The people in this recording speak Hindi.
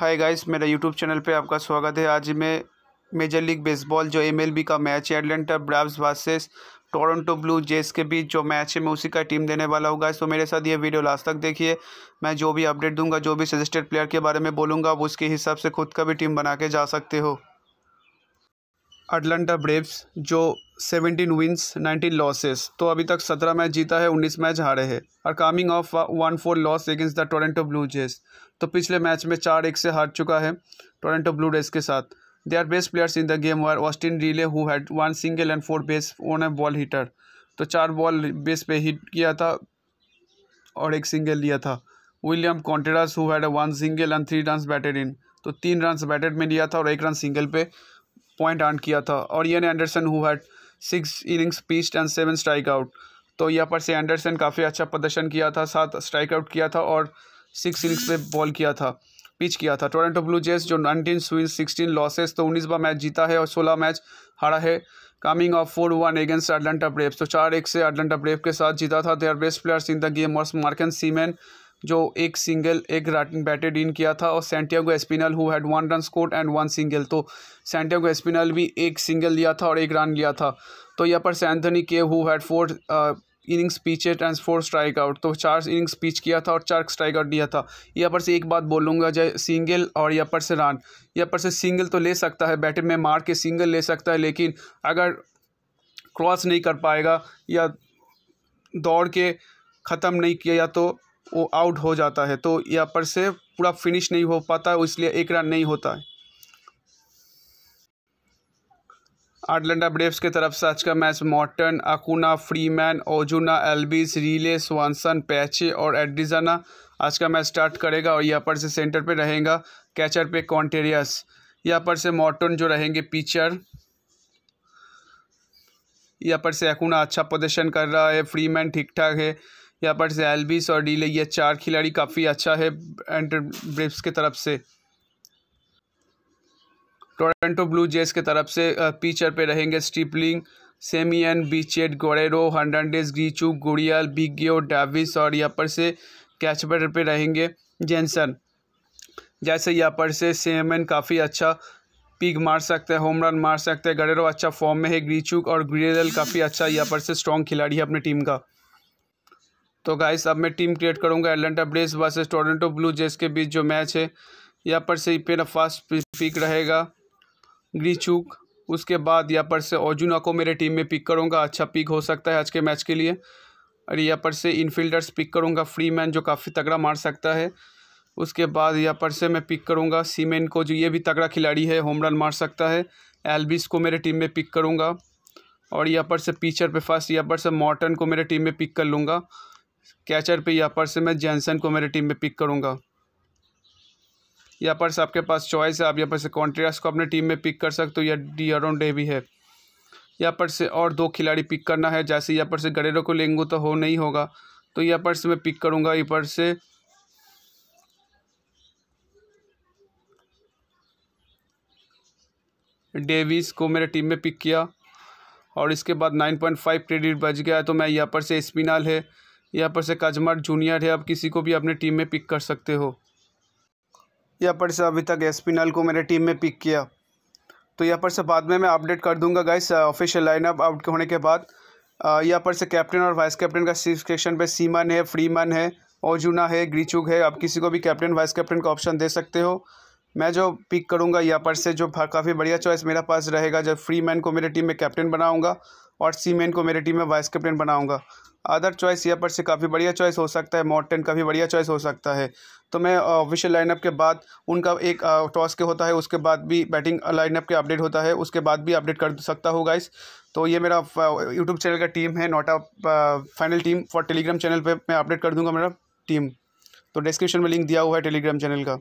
हाय गाइस मेरा यूट्यूब चैनल पे आपका स्वागत है आज मैं मेजर लीग बेसबॉल जो एमएलबी का मैच है Atlanta Braves versus Toronto Blue Jays के बीच जो मैच है मैं उसी का टीम देने वाला हूँ गाइस तो मेरे साथ ये वीडियो लास्ट तक देखिए मैं जो भी अपडेट दूंगा जो भी सजेस्टेड प्लेयर के बारे में बोलूँगा आप उसके हिसाब से खुद का भी टीम बना के जा सकते हो अटलांटा ब्रेव्स जो सेवेंटीन विंस नाइनटीन लॉसेस तो अभी तक सत्रह मैच जीता है उन्नीस मैच हारे हैं और coming off one four loss against the Toronto Blue Jays तो पिछले मैच में चार एक से हार चुका है टोरेंटो ब्लू रेस के साथ they are best players in the game were Austin Riley who had one single and four base on a ball hitter तो चार बॉल बेस पे हिट किया था और एक सिंगल लिया था William Contreras who had one single and three run batted in तो तीन रन बैटेड में लिया था और एक रन सिंगल पे पॉइंट ऑन किया था और Ian Anderson who had six innings pitched and seven strike out तो यहाँ पर से एंडरसन काफ़ी अच्छा प्रदर्शन किया था सात स्ट्राइक आउट किया था और सिक्स इनिंग्स पे बॉल किया था पिच किया था टोरेंटो ब्लू जेस जो नाइनटीन स्विंग सिक्सटीन लॉसेस तो उन्नीस बार मैच जीता है और सोलह मैच हारा है coming off four one against Atlanta Braves तो चार एक से अटलांटा ब्रेव के साथ जीता था their best players in the game और मार्केन सीमेन जो एक सिंगल एक बैटेड इन किया था और Santiago Espinal who had one run score and one single तो सेंटियागो एस्पिनल भी एक सिंगल लिया था और एक रन लिया था तो यहाँ पर Anthony Kay who had four innings pitched and four strike out तो चार इनिंग्स पीच किया था और चार स्ट्राइक आउट दिया था यहाँ पर से एक बात बोलूँगा जय सिंगल और यहाँ पर से रन यहाँ पर से सिंगल तो ले सकता है बैटिंग में मार के सिंगल ले सकता है लेकिन अगर क्रॉस नहीं कर पाएगा या दौड़ के ख़त्म नहीं किया या तो वो आउट हो जाता है तो यहाँ पर से पूरा फिनिश नहीं हो पाता है इसलिए एक रन नहीं होता है आटलांटा ब्रेव्स की तरफ से आज का match Morton Acuna Freeman Ozuna Albies Riley Swanson Pache और एडिजाना आज का मैच स्टार्ट करेगा और यहाँ पर से सेंटर पे रहेगा कैचर पे कॉन्टेरियस यहाँ पर से मॉर्टन जो रहेंगे पिचर यहाँ पर से अकुना अच्छा प्रदर्शन कर रहा है फ्रीमैन ठीक ठाक है यहाँ पर से एल्बिस और डीले ये चार खिलाड़ी काफ़ी अच्छा है एंटर ब्रिप्स की तरफ से टोरेंटो ब्लू जेस की तरफ से पिचर पे रहेंगे स्टीपलिंग सेमियन बीचेट गोरेरो हर्नाडेज ग्रीचू गुड़ियाल बिगियो डाविस और यहाँ पर से कैच बैटर पे रहेंगे जेनसन जैसे यहाँ पर से सेमन काफ़ी अच्छा पिक मार सकते हैं होम रन मार सकते हैं गडेरो अच्छा फॉर्म में है ग्रीचुक और ग्रीडल काफ़ी अच्छा यहाँ पर से स्ट्रॉन्ग खिलाड़ी है अपनी टीम का तो गाइस अब मैं टीम क्रिएट करूँगा Atlanta Braves versus Toronto Blue Jays के बीच जो मैच है यहाँ पर से मेरा फास्ट पिक रहेगा ग्रीचूक उसके बाद यहाँ पर से ओजुना को मेरे टीम में पिक करूँगा अच्छा पिक हो सकता है आज के मैच के लिए और यहाँ पर से इनफील्डर्स पिक करूँगा फ्री मैन जो काफ़ी तगड़ा मार सकता है उसके बाद यहाँ पर से मैं पिक करूँगा सीमेन को जो ये भी तगड़ा खिलाड़ी है होम रन मार सकता है एल्बिस को मेरे टीम में पिक करूँगा और यहाँ पर से पीचर पे फर्स्ट यहाँ पर से मॉर्टन को मेरे टीम में पिक कर लूँगा कैचर पे यहाँ पर से मैं जैनसन को मेरी टीम में पिक करूँगा यहाँ पर से आपके पास चॉइस है आप यहाँ पर से कॉन्ट्रियास को अपने टीम में पिक कर सकते हो या डी अराउंड डे भी है यहाँ पर से और दो खिलाड़ी पिक करना है जैसे यहाँ पर से गडेरों को लेंगे तो हो नहीं होगा तो यहाँ पर से मैं पिक करूँगा यहाँ पर से डेविस को मेरे टीम में पिक किया और इसके बाद नाइन पॉइंट फाइव क्रेडिट बच गया तो मैं यहाँ पर से स्पिनल है यहाँ पर से काजमार जूनियर है आप किसी को भी अपने टीम में पिक कर सकते हो यहाँ पर से अभी तक एस्पिनल को मैंने टीम में पिक किया तो यहाँ पर से बाद में मैं अपडेट कर दूंगा गाइस ऑफिशियल लाइनअप आउट होने के बाद uh, यहाँ पर से कैप्टन और वाइस कैप्टन का सेक्शन पे सीमन है फ्रीमन है ओजुना है ग्रीचुक है आप किसी को भी कैप्टन वाइस कैप्टन का ऑप्शन दे सकते हो मैं जो पिक करूंगा यहाँ पर से जो काफ़ी बढ़िया चॉइस मेरे पास रहेगा जब फ्री मैन को मेरे टीम में कैप्टन बनाऊंगा और सी मैन को मेरे टीम में वाइस कैप्टन बनाऊंगा अदर चॉइस या पर से काफ़ी बढ़िया चॉइस हो सकता है मॉर्टन काफ़ी बढ़िया चॉइस हो सकता है तो मैं ऑफिशियल लाइनअप के बाद उनका एक टॉस के होता है उसके बाद भी बैटिंग लाइनअप के अपडेट होता है उसके बाद भी अपडेट कर सकता हूँ गाइस तो ये मेरा यूट्यूब चैनल का टीम है नोटा final team for Telegram channel पर मैं अपडेट कर दूँगा मेरा टीम तो डिस्क्रिप्शन में लिंक दिया हुआ है टेलीग्राम चैनल का